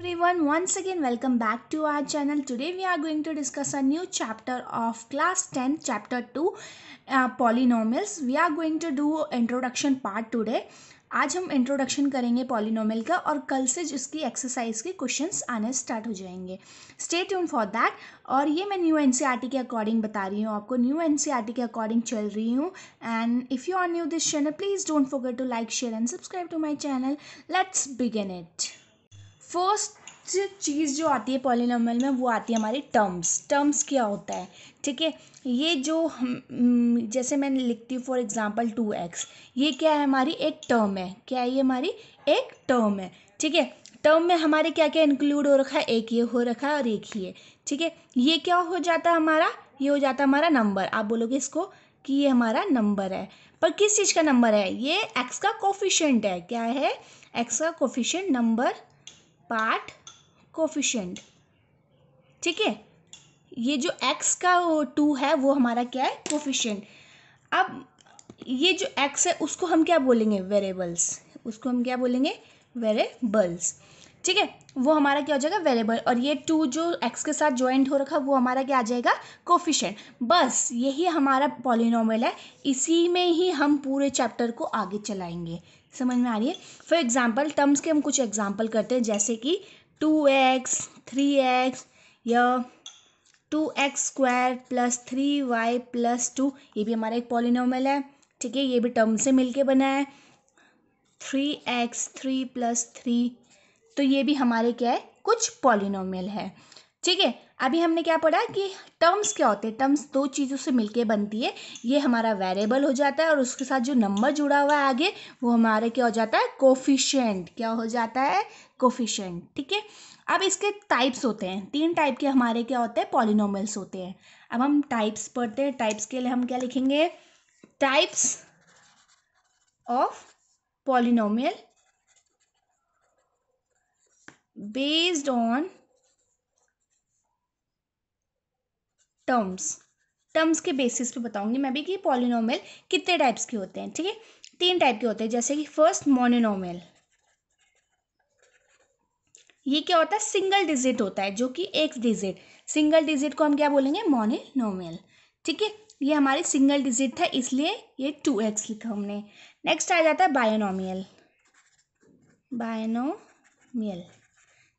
everyone once again welcome back to our channel today we are going to discuss a new chapter of class 10 chapter 2 uh, polynomials we are going to do introduction part today आज हम introduction करेंगे polynomial का और कल से जिसकी exercise के questions आने स्टार्ट हो जाएंगे स्टे ट्यून फॉर दैट और ये मैं न्यू एनसीईआरटी e के अकॉर्डिंग बता रही हूँ आपको न्यू एनसीईआरटी e के अकॉर्डिंग चल रही हूँ and if you are new this channel please don't forget to like share and subscribe to my channel let's begin it first चीज़ जो आती है पॉलिनॉमल में वो आती है हमारी टर्म्स टर्म्स क्या होता है ठीक है ये जो हम हम्म, जैसे मैंने लिखती हूँ फॉर एग्जांपल टू एक्स ये क्या है हमारी एक टर्म है क्या है ये हमारी एक टर्म है ठीक है टर्म में हमारे क्या क्या इंक्लूड हो रखा है एक ये हो रखा है और एक ही है ठीक है ये क्या हो जाता है हमारा ये हो जाता है हमारा नंबर आप बोलोगे इसको कि ये हमारा नंबर है पर किस चीज़ का नंबर है ये एक्स का कोफिशेंट है क्या है एक्स का कोफिशेंट नंबर पार्ट कोफिशेंट ठीक है ये जो एक्स का टू है वो हमारा क्या है कोफिशेंट अब ये जो एक्स है उसको हम क्या बोलेंगे वेरेबल्स उसको हम क्या बोलेंगे वेरेबल्स ठीक है वो हमारा क्या हो जाएगा वेरेबल और ये टू जो एक्स के साथ ज्वाइंट हो रखा वो हमारा क्या आ जाएगा कोफिशेंट बस यही हमारा पॉलिनॉमल है इसी में ही हम पूरे चैप्टर को आगे चलाएंगे समझ में आ रही है फॉर एग्जाम्पल टर्म्स के हम कुछ एग्जाम्पल करते हैं जैसे कि टू एक्स थ्री एक्स या two X square plus three Y plus two ये भी हमारा एक पॉलिनोमल है ठीक है ये भी टर्म से मिलके बना है three X three plus three तो ये भी हमारे क्या है कुछ पॉलिनोमल है ठीक है अभी हमने क्या पढ़ा कि टर्म्स क्या होते हैं टर्म्स दो चीज़ों से मिलके बनती है ये हमारा वेरिएबल हो जाता है और उसके साथ जो नंबर जुड़ा हुआ है आगे वो हमारा क्या हो जाता है कोफिशेंट क्या हो जाता है कोफिशेंट ठीक है अब इसके टाइप्स होते हैं तीन टाइप के हमारे क्या होते हैं पॉलिनोमल्स होते हैं अब हम टाइप्स पढ़ते हैं टाइप्स के लिए हम क्या लिखेंगे types of polynomial based on terms terms के बेसिस पे बताऊंगी मैं भी कि पॉलिनोमियल कितने टाइप्स के होते हैं ठीक है तीन टाइप के होते हैं जैसे कि फर्स्ट मोनोनोमियल ये क्या होता है सिंगल डिजिट होता है जो कि एक डिजिट सिंगल डिजिट को हम क्या बोलेंगे मोनोनोमियल ठीक है ये हमारी सिंगल डिजिट था इसलिए ये टू एक्स लिखा हमने नेक्स्ट आ जाता है बायोनोमियल बायोनोमियल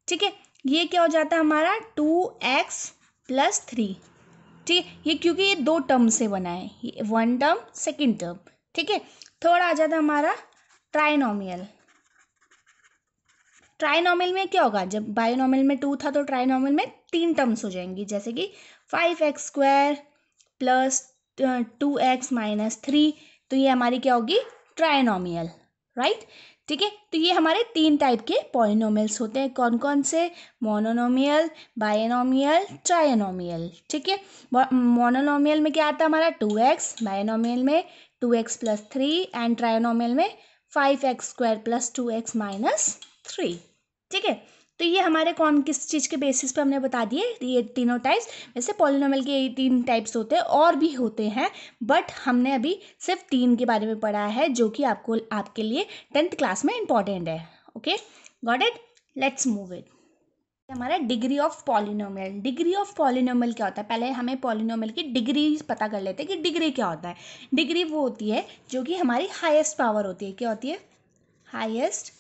ठीक है ये क्या हो जाता है हमारा टू एक्स प्लस थ्री ठीक है ये क्योंकि ये दो टर्म से बना है वन टर्म सेकेंड टर्म ठीक है थर्ड आ जाता हमारा ट्राइनोमियल ट्राइनोमियल में क्या होगा जब बायोनोमियल में टू था तो ट्राइनोमियल में तीन टर्म्स हो जाएंगी जैसे कि five X square plus two X minus three तो ये हमारी क्या होगी ट्राइनोमियल राइट ठीक है तो ये हमारे तीन टाइप के पॉलिनोमियल्स होते हैं कौन कौन से मोनोनोमियल बायोनोमियल ट्रायोनोमियल ठीक है मोनोनोमियल में क्या आता है हमारा टू एक्स बायोनोमियल में two X plus three and trinomial में five X square plus two X minus three ठीक है तो ये हमारे कौन किस चीज़ के बेसिस पे हमने बता दिए ये तीनों टाइप्स वैसे पॉलिनोमल के ये तीन टाइप्स होते हैं और भी होते हैं बट हमने अभी सिर्फ तीन के बारे में पढ़ा है जो कि आपको आपके लिए टेंथ क्लास में इंपॉर्टेंट है okay got it let's move it हमारा degree of polynomial degree of polynomial क्या होता है पहले हमें पॉलिनोमल की डिग्री पता कर लेते हैं कि डिग्री क्या होता है डिग्री वो होती है जो कि हमारी हाईएस्ट पावर होती है क्या होती है highest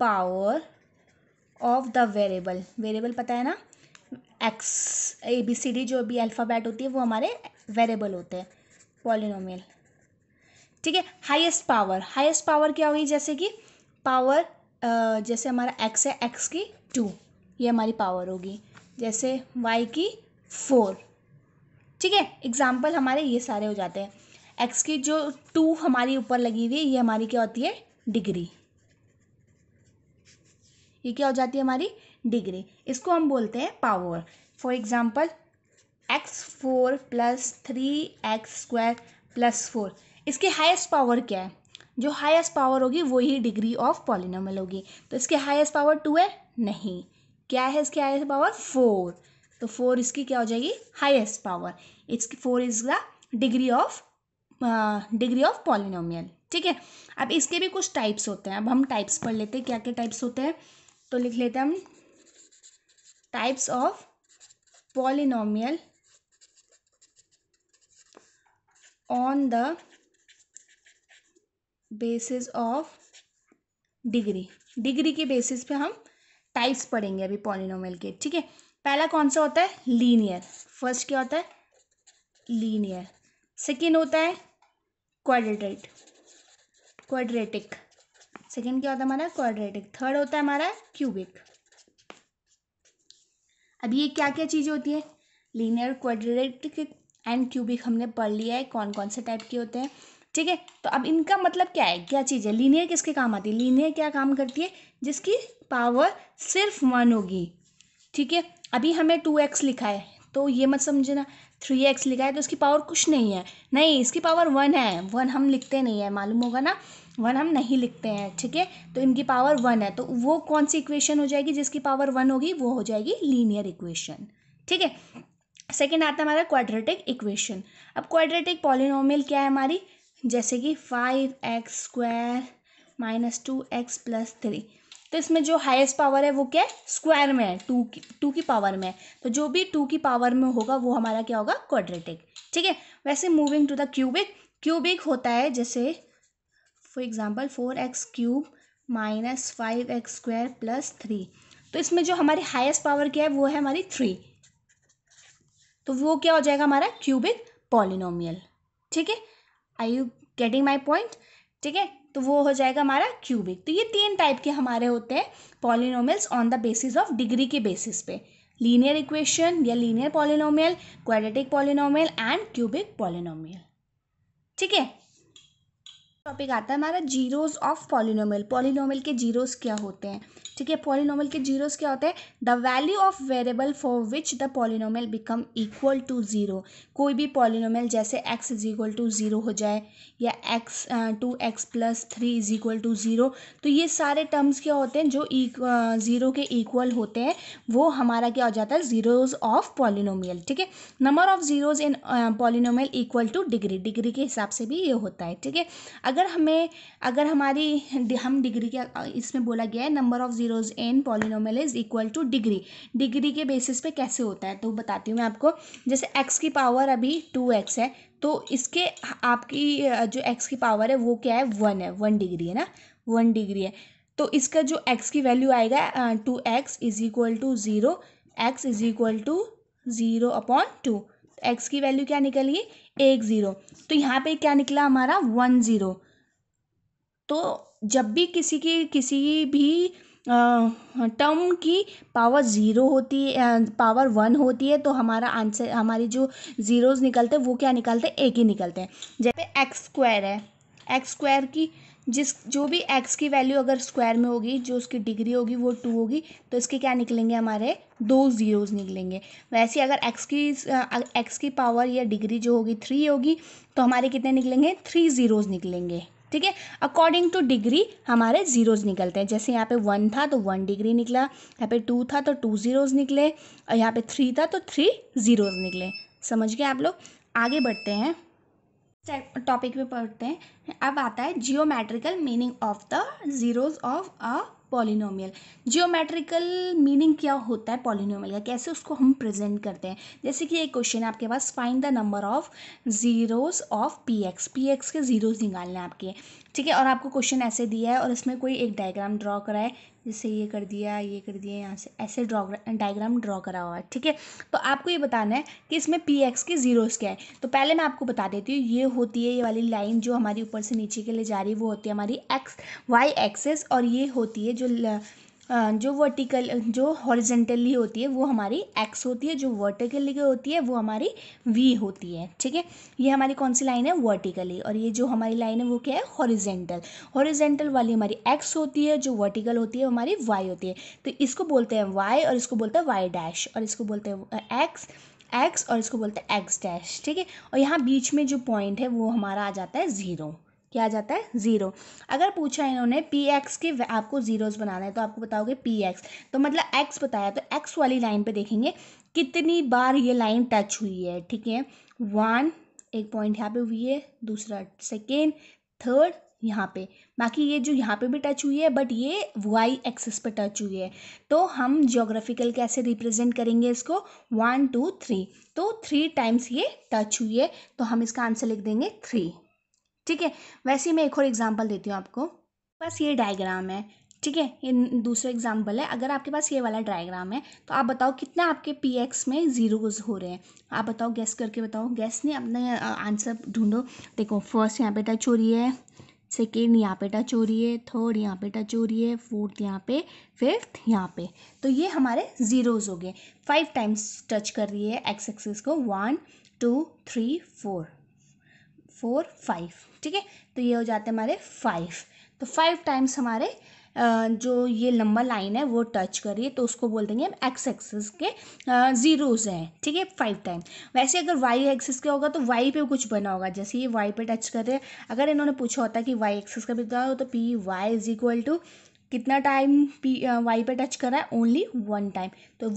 power of the variable variable पता है ना X A B C D जो भी अल्फ़ाबेट होती है वो हमारे वेरिएबल होते हैं पॉलिनोमियल ठीक है हाईएस्ट पावर हाईएस्ट पावर क्या होगी जैसे कि पावर जैसे हमारा एक्स है एक्स की टू ये हमारी पावर होगी जैसे वाई की फोर ठीक है एग्जाम्पल हमारे ये सारे हो जाते हैं एक्स की जो टू हमारी ऊपर लगी हुई है ये हमारी क्या होती है डिग्री ये क्या हो जाती है हमारी डिग्री इसको हम बोलते हैं power for example X four plus three X square plus four इसकी हाइस्ट पावर क्या है जो हाइस्ट पावर होगी वही डिग्री ऑफ पॉलिनोमल होगी तो इसके हाइस्ट पावर टू है नहीं क्या है इसकी हाइस्ट पावर फोर तो फोर इसकी क्या हो जाएगी हाइस्ट पावर इसकी four is the degree of degree of polynomial ठीक है अब इसके भी कुछ टाइप्स होते हैं अब हम टाइप्स पढ़ लेते हैं क्या क्या टाइप्स होते हैं तो लिख लेते हैं हम types of polynomial on the basis of degree degree के बेसिस पे हम टाइप्स पढ़ेंगे अभी पॉलिनोमियल के ठीक है पहला कौन सा होता है लीनियर फर्स्ट क्या होता है लीनियर सेकेंड होता है क्वाड्रेटिक क्वाड्रेटिक सेकेंड क्या होता है हमारा क्वाड्रेटिक थर्ड होता है हमारा क्यूबिक अब ये क्या क्या चीज़ें होती है लीनियर क्वाड्रेटिक एंड क्यूबिक हमने पढ़ लिया है कौन कौन से टाइप के होते हैं ठीक है तो अब इनका मतलब क्या है क्या चीज़ है लीनियर किसके काम आती है लीनियर क्या काम करती है जिसकी पावर सिर्फ वन होगी ठीक है अभी हमें टू एक्स लिखा है तो ये मत समझना थ्री एक्स लिखा है तो इसकी पावर कुछ नहीं है नहीं इसकी पावर वन है वन हम लिखते नहीं है मालूम होगा ना वन हम नहीं लिखते हैं ठीक है तो इनकी पावर वन है तो वो कौन सी इक्वेशन हो जाएगी जिसकी पावर वन होगी वो हो जाएगी लीनियर इक्वेशन ठीक है सेकेंड आता है हमारा क्वाड्रेटिक इक्वेशन अब क्वाड्रेटिक पॉलिनोमियल क्या है हमारी जैसे कि five X square minus two X plus three तो इसमें जो हाईएस्ट पावर है वो क्या है स्क्वायर में है टू की टू की पावर में है तो जो भी टू की पावर में होगा वो हमारा क्या होगा क्वाड्रेटिक ठीक है वैसे moving to the cubic cubic होता है जैसे for example four X cube minus five X square plus three तो इसमें जो हमारी हाईएस्ट पावर क्या है वो है हमारी थ्री तो वो क्या हो जाएगा हमारा क्यूबिक पॉलिनोमियल ठीक है I you getting my point ठीक है तो वो हो जाएगा हमारा क्यूबिक तो ये तीन टाइप के हमारे होते हैं polynomials on the basis of degree के बेसिस पे लीनियर इक्वेशन या linear polynomial quadratic polynomial and cubic polynomial ठीक है टॉपिक आता है हमारा जीरोज ऑफ पॉलिनोमल पॉलिनोमल के जीरोज क्या होते हैं ठीक है पॉलिनोमल के जीरोज क्या होते हैं the value of variable for which the polynomial become equal to zero कोई भी पॉलिनोमल जैसे X is equal to zero हो जाए या X two X plus three is equal to zero तो ये सारे टर्म्स क्या होते हैं जो ज़ीरो के इक्वल होते हैं वो हमारा क्या हो जाता है ज़ीरोज़ ऑफ पॉलिनोमियल ठीक है number of zeros in polynomial equal to degree degree के हिसाब से भी ये होता है ठीक है अगर हमें अगर हमारी हम डिग्री के इसमें बोला गया है number of zeros in polynomial is equal to degree degree के बेसिस पे कैसे होता है तो बताती हूँ मैं आपको जैसे एक्स की पावर अभी टू एक्स है तो इसके आपकी जो एक्स की पावर है वो क्या है वन है वन डिग्री है ना वन डिग्री है तो इसका जो एक्स की वैल्यू आएगा two X is equal to zero X is equal to zero upon two X की वैल्यू क्या निकली एक ज़ीरो तो यहाँ पे क्या निकला हमारा वन ज़ीरो तो जब भी किसी की किसी भी टर्म की पावर ज़ीरो होती है पावर वन होती है तो हमारा आंसर हमारी जो ज़ीरोज़ निकलते हैं वो क्या निकलते हैं एक ही निकलते हैं जैसे एक्स स्क्वायर है एक्स स्क्वायर की जिस जो भी एक्स की वैल्यू अगर स्क्वायर में होगी जो उसकी डिग्री होगी वो टू होगी तो इसके क्या निकलेंगे हमारे दो ज़ीरोज़ निकलेंगे वैसे अगर एक्स की एक्स की पावर या डिग्री जो होगी थ्री होगी तो हमारे कितने निकलेंगे थ्री ज़ीरोज़ निकलेंगे ठीक है अकॉर्डिंग टू डिग्री हमारे ज़ीरोज़ निकलते हैं जैसे यहाँ पे वन था तो वन डिग्री निकला यहाँ पे टू था तो टू ज़ीरोज़ निकले और यहाँ पे थ्री था तो थ्री ज़ीरोज़ निकले समझ गए आप लोग आगे बढ़ते हैं टॉपिक पे पढ़ते हैं अब आता है geometrical meaning of the zeros of a polynomial geometrical meaning क्या होता है पॉलिनोमियल का कैसे उसको हम प्रेजेंट करते हैं जैसे कि एक क्वेश्चन है आपके पास find the number of zeros of P X P X के जीरोज निकालने हैं आपके ठीक है और आपको क्वेश्चन ऐसे दिया है और इसमें कोई एक डायग्राम ड्रॉ कराए जैसे ये कर दिया ये कर दिया यहाँ से ऐसे ड्रॉ डायग्राम ड्रॉ करा हुआ है ठीक है तो आपको ये बताना है कि इसमें पी एक्स की ज़ीरोज़ क्या है तो पहले मैं आपको बता देती हूँ ये होती है ये वाली लाइन जो हमारी ऊपर से नीचे के लिए जा रही है वो होती है हमारी एक्स वाई एक्सेस और ये होती है जो जो वर्टिकल जो हॉरिजेंटली होती है वो हमारी एक्स होती है जो वर्टिकली होती है वो हमारी वी होती है ठीक है ये हमारी कौन सी लाइन है वर्टिकली और ये जो हमारी लाइन है वो क्या है हॉरिजेंटल हॉरिजेंटल वाली हमारी एक्स होती है जो वर्टिकल होती है हमारी वाई होती है तो इसको बोलते हैं वाई और इसको बोलते हैं वाई डैश और इसको बोलते हैं एक्स एक्स और इसको बोलते हैं एक्स डैश ठीक है और यहाँ बीच में जो पॉइंट है वो हमारा आ जाता है ज़ीरो क्या आ जाता है ज़ीरो अगर पूछा इन्होंने पी एक्स के आपको ज़ीरोज़ बनाना है तो आपको बताओगे पी एक्स तो मतलब एक्स बताया तो एक्स वाली लाइन पे देखेंगे कितनी बार ये लाइन टच हुई है ठीक है वन एक पॉइंट यहाँ पे हुई है दूसरा सेकेंड थर्ड यहाँ पे बाकी ये जो यहाँ पे भी टच हुई है बट ये वाई एक्सिस पे टच हुई है तो हम जोग्राफिकल कैसे रिप्रेजेंट करेंगे इसको वन टू थ्री तो थ्री टाइम्स ये टच हुई है तो हम इसका आंसर लिख देंगे थ्री ठीक है वैसे ही मैं एक और एग्जाम्पल देती हूँ आपको बस ये डायग्राम है ठीक है ये दूसरा एग्जाम्पल है अगर आपके पास ये वाला डायग्राम है तो आप बताओ कितना आपके पी एक्स में ज़ीरोज हो रहे हैं आप बताओ गैस करके बताओ गैस नहीं अपने आंसर ढूंढो देखो फर्स्ट यहाँ पे टच हो रही है सेकेंड यहाँ पे टच हो रही है थर्ड यहाँ पे टच हो रही है फोर्थ यहाँ पे फिफ्थ यहाँ पे तो ये हमारे ज़ीरोज़ हो गए फाइव टाइम्स टच कर रही है एक्स एक्सिस को one two three four four five ठीक है तो ये हो जाते हैं हमारे फाइव तो फाइव टाइम्स हमारे जो ये लंबा लाइन है वो टच कर रही है तो उसको बोल देंगे हम एक्स एक्सिस के ज़ीरोज़ हैं ठीक है फाइव टाइम वैसे अगर वाई एक्सिस का होगा तो वाई पे कुछ बना होगा जैसे ये वाई पे टच कर रहे हैं अगर इन्होंने पूछा होता कि वाई एक्सिस का भी बताओ तो P Y is equal to कितना टाइम पी वाई पर टच कर रहा है ओनली वन टाइम तो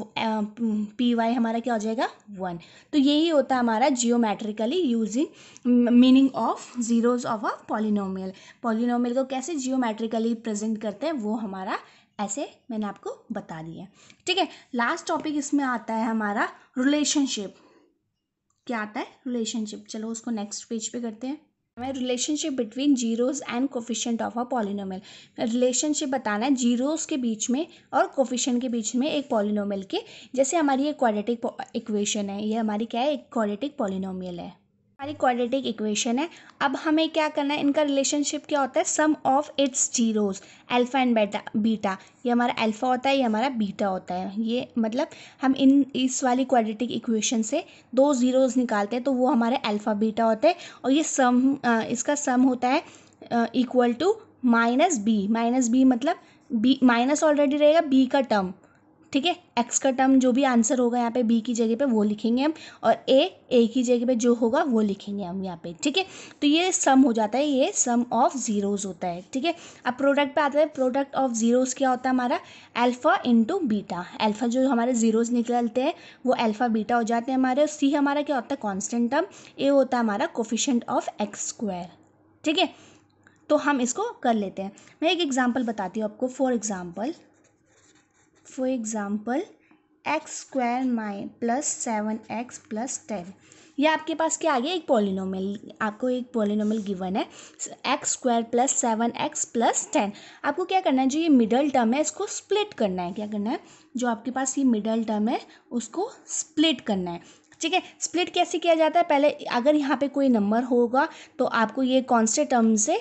पी वाई हमारा क्या हो जाएगा वन तो यही होता है हमारा geometrically using meaning of zeros of a polynomial polynomial को कैसे जियोमेट्रिकली प्रेजेंट करते हैं वो हमारा ऐसे मैंने आपको बता दिया ठीक है लास्ट टॉपिक इसमें आता है हमारा रिलेशनशिप क्या आता है रिलेशनशिप चलो उसको नेक्स्ट पेज पे करते हैं हमें relationship between zeros and coefficient of a polynomial relationship बताना है जीरोस के बीच में और कोफिशेंट के बीच में एक पॉलिनोमल के जैसे हमारी एक क्वाड्रेटिक इक्वेशन है ये हमारी क्या है एक क्वाड्रेटिक पॉलिनोमियल है हमारी क्वाड्रेटिक इक्वेशन है अब हमें क्या करना है इनका रिलेशनशिप क्या होता है sum of its zeros alpha and beta beta ये हमारा अल्फ़ा होता है ये हमारा बीटा होता है ये मतलब हम इन इस वाली क्वाड्रेटिक इक्वेशन से दो ज़ीरोज़ निकालते हैं तो वो हमारे अल्फ़ा बीटा होते हैं और ये सम इसका सम होता है equal to minus B minus B मतलब बी माइनस ऑलरेडी रहेगा बी का टर्म ठीक है एक्स का टर्म जो भी आंसर होगा यहाँ पे बी की जगह पे वो लिखेंगे हम और ए ए की जगह पे जो होगा वो लिखेंगे हम यहाँ पे ठीक है तो ये सम हो जाता है ये सम ऑफ ज़ीरोज़ होता है ठीक है अब प्रोडक्ट पे आता है प्रोडक्ट ऑफ ज़ीरोज़ क्या होता है हमारा अल्फ़ा इंटू बीटा अल्फ़ा जो हमारे ज़ीरोज़ निकलते हैं वो अल्फ़ा बीटा हो जाते हैं हमारे और सी हमारा क्या होता है कॉन्स्टेंट टर्म ए होता है हमारा कोफिशेंट ऑफ एक्स स्क्वायर ठीक है तो हम इसको कर लेते हैं मैं एक एग्ज़ाम्पल बताती हूँ आपको for example for example X square my plus seven X plus ten या आपके पास क्या आ गया एक पॉलिनोमल आपको एक पॉलिनोमल गिवन है X square plus seven X plus ten आपको क्या करना है जो ये मिडल टर्म है इसको स्प्लिट करना है क्या करना है जो आपके पास ये मिडल टर्म है उसको स्प्लिट करना है ठीक है स्प्लिट कैसे किया जाता है पहले अगर यहाँ पे कोई नंबर होगा तो आपको ये कौन से टर्म से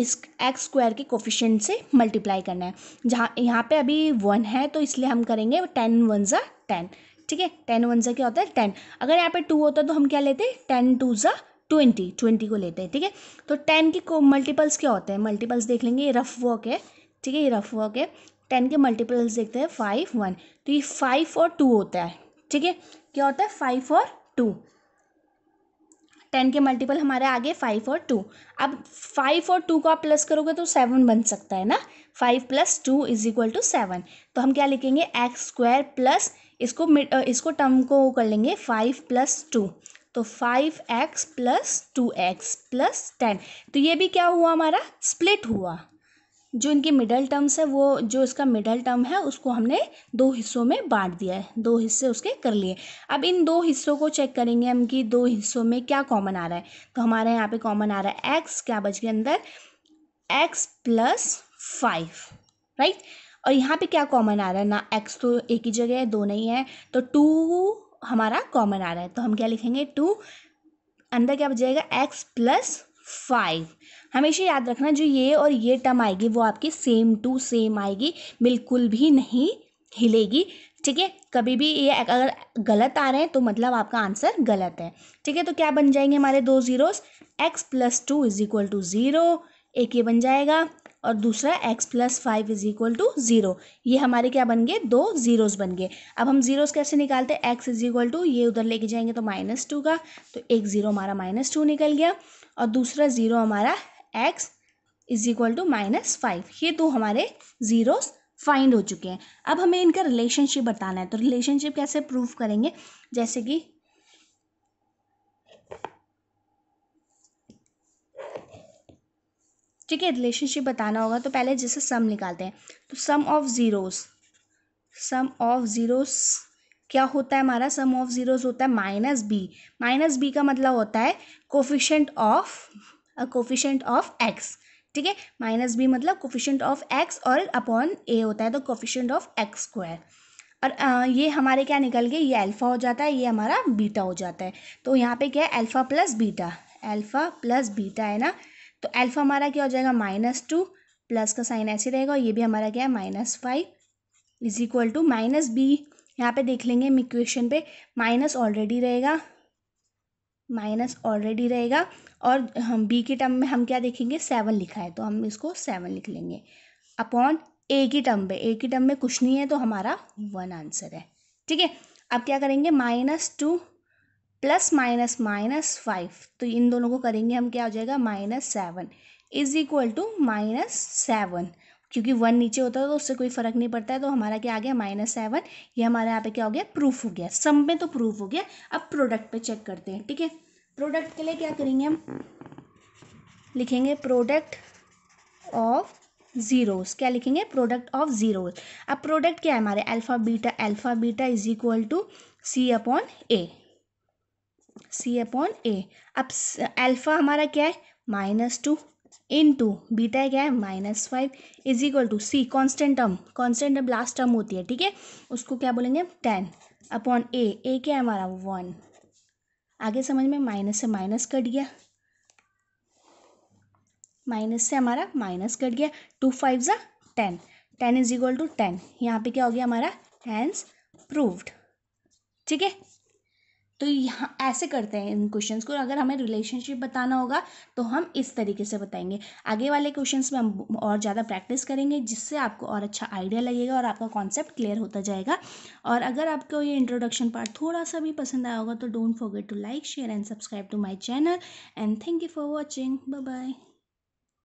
इस एक्स स्क्वायर के कोफिशेंट से मल्टीप्लाई करना है जहाँ यहाँ पे अभी वन है तो इसलिए हम करेंगे टेन वन ज़ा टेन ठीक है टेन वन ज़ा क्या होता है टेन अगर यहाँ पे टू होता तो हम क्या लेते हैं टेन टू ज़ा ट्वेंटी ट्वेंटी को लेते हैं ठीक है तो टेन के मल्टीपल्स क्या होते हैं मल्टीपल्स देख लेंगे ये रफ वर्क है ठीक है ये रफ वर्क है टेन के मल्टीपल्स देखते हैं फाइव वन तो ये फाइव और टू होता है ठीक है क्या होता है फाइव और टू टेन के मल्टीपल हमारे आगे फाइव और टू अब फाइव और टू को आप प्लस करोगे तो सेवन बन सकता है ना five plus two is equal to seven तो हम क्या लिखेंगे एक्स स्क्वायर प्लस इसको इसको टर्म को कर लेंगे फाइव प्लस टू तो five X plus two X plus ten तो ये भी क्या हुआ हमारा स्प्लिट हुआ जो इनके मिडल टर्म्स है वो जो इसका मिडल टर्म है उसको हमने दो हिस्सों में बांट दिया है दो हिस्से उसके कर लिए अब इन दो हिस्सों को चेक करेंगे हम कि दो हिस्सों में क्या कॉमन आ रहा है तो हमारे यहाँ पे कॉमन आ रहा है एक्स क्या बच गया अंदर एक्स प्लस फाइव राइट और यहाँ पे क्या कॉमन आ रहा है ना एक्स तो एक ही जगह है दो नहीं है तो टू हमारा कॉमन आ रहा है तो हम क्या लिखेंगे टू अंदर क्या बच जाएगा एक्स प्लस फाइव हमेशा याद रखना जो ये और ये टर्म आएगी वो आपकी सेम टू सेम आएगी बिल्कुल भी नहीं हिलेगी ठीक है कभी भी ये अगर गलत आ रहे हैं तो मतलब आपका आंसर गलत है ठीक है तो क्या बन जाएंगे हमारे दो zeros X plus two is equal to zero एक ये बन जाएगा और दूसरा X plus five is equal to zero ये हमारे क्या बन गए दो ज़ीरोज़ बन गए अब हम ज़ीरोज़ कैसे निकालते हैं एक्स इज इक्वल टू ये उधर लेके जाएंगे तो माइनस टू का तो एक ज़ीरो हमारा माइनस टू निकल गया और दूसरा ज़ीरो हमारा X is equal to minus five ये दो हमारे ज़ीरोस फाइंड हो चुके हैं अब हमें इनका रिलेशनशिप बताना है तो रिलेशनशिप कैसे प्रूव करेंगे जैसे कि ठीक है रिलेशनशिप बताना होगा तो पहले जैसे सम निकालते हैं तो sum of zeros sum of zeros क्या होता है हमारा सम ऑफ ज़ीरोस होता है माइनस बी माइनस बी का मतलब होता है coefficient of coefficient of x ठीक है माइनस बी मतलब कोफिशेंट ऑफ एक्स और अपॉन ए होता है तो कोफिशेंट ऑफ एक्स स्क्वायर और ये हमारे क्या निकल गए ये अल्फ़ा हो जाता है ये हमारा बीटा हो जाता है तो यहाँ पे क्या है alpha plus beta alpha plus beta है ना तो अल्फ़ा हमारा क्या हो जाएगा माइनस टू प्लस का साइन ऐसे रहेगा और ये भी हमारा क्या है minus five is equal to minus b यहाँ पे देख लेंगे हम इक्वेशन पे माइनस ऑलरेडी रहेगा माइनस ऑलरेडी रहेगा और हम बी के टर्म में हम क्या देखेंगे सेवन लिखा है तो हम इसको सेवन लिख लेंगे अपॉन ए की टर्म पे ए की टर्म में कुछ नहीं है तो हमारा वन आंसर है ठीक है अब क्या करेंगे minus two plus minus minus five तो इन दोनों को करेंगे हम क्या हो जाएगा minus seven is equal to minus seven क्योंकि वन नीचे होता है तो उससे कोई फ़र्क नहीं पड़ता है तो हमारा क्या आ गया माइनस सेवन ये हमारे यहाँ पे क्या हो गया प्रूफ हो गया सम में तो प्रूफ हो गया अब प्रोडक्ट पे चेक करते हैं ठीक है प्रोडक्ट के लिए क्या करेंगे हम लिखेंगे प्रोडक्ट ऑफ ज़ीरोस क्या लिखेंगे प्रोडक्ट ऑफ ज़ीरोस अब प्रोडक्ट क्या है हमारे alpha beta alpha beta is equal to c upon a c upon a अब अल्फ़ा हमारा क्या है minus two into beta क्या है minus five is equal to c constant term constant term last term होती है ठीक है उसको क्या बोलेंगे टेन अपॉन ए ए क्या है हमारा वन आगे समझ में माइनस से माइनस कट गया माइनस से हमारा माइनस कट गया टू फाइव ज़ा ten ten is equal to ten यहाँ पे क्या हो गया हमारा हैंड्स प्रूव्ड ठीक है तो यहाँ ऐसे करते हैं इन क्वेश्चंस को अगर हमें रिलेशनशिप बताना होगा तो हम इस तरीके से बताएंगे आगे वाले क्वेश्चंस में हम और ज़्यादा प्रैक्टिस करेंगे जिससे आपको और अच्छा आइडिया लगेगा और आपका कॉन्सेप्ट क्लियर होता जाएगा और अगर आपको ये इंट्रोडक्शन पार्ट थोड़ा सा भी पसंद आया होगा तो don't forget to like share and subscribe to my channel and thank you for watching bye